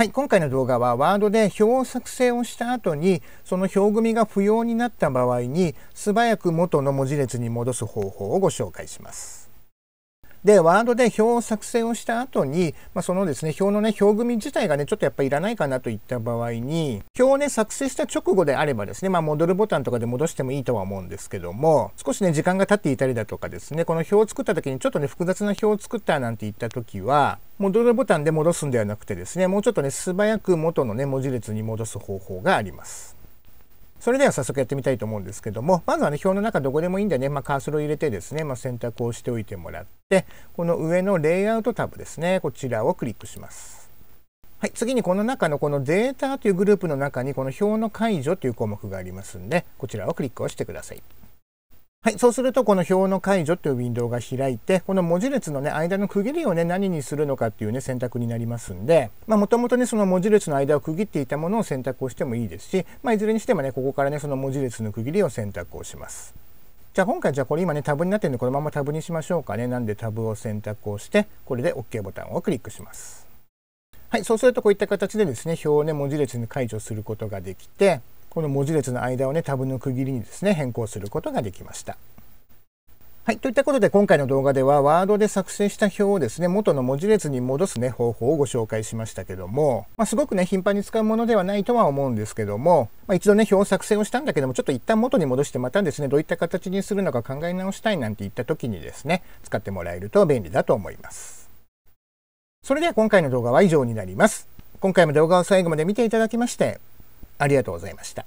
はい、今回の動画はワードで表を作成をした後にその表組が不要になった場合に素早く元の文字列に戻す方法をご紹介します。でワードで表を作成をした後に、まあ、そのですね表のね表組自体がねちょっとやっぱいらないかなといった場合に表をね作成した直後であればですね、まあ、戻るボタンとかで戻してもいいとは思うんですけども少しね時間が経っていたりだとかですねこの表を作った時にちょっとね複雑な表を作ったなんて言った時は戻るボタンで戻すんではなくてですねもうちょっとね素早く元のね文字列に戻す方法があります。それでは早速やってみたいと思うんですけども、まずはね、表の中どこでもいいんでね、まあ、カーソルを入れてですね、まあ、選択をしておいてもらって、この上のレイアウトタブですね、こちらをクリックします。はい、次にこの中のこのデータというグループの中にこの表の解除という項目がありますんで、こちらをクリックをしてください。はい。そうすると、この表の解除というウィンドウが開いて、この文字列のね、間の区切りをね、何にするのかっていうね、選択になりますんで、まあ、もともとね、その文字列の間を区切っていたものを選択をしてもいいですし、まあ、いずれにしてもね、ここからね、その文字列の区切りを選択をします。じゃあ、今回、じゃあこれ今ね、タブになってるんで、このままタブにしましょうかね。なんでタブを選択をして、これで OK ボタンをクリックします。はい。そうすると、こういった形でですね、表をね、文字列に解除することができて、この文字列の間をねタブの区切りにですね変更することができました。はい。といったことで今回の動画ではワードで作成した表をですね、元の文字列に戻すね、方法をご紹介しましたけども、まあ、すごくね、頻繁に使うものではないとは思うんですけども、まあ、一度ね、表を作成をしたんだけども、ちょっと一旦元に戻してまたですね、どういった形にするのか考え直したいなんていった時にですね、使ってもらえると便利だと思います。それでは今回の動画は以上になります。今回も動画を最後まで見ていただきまして、ありがとうございました。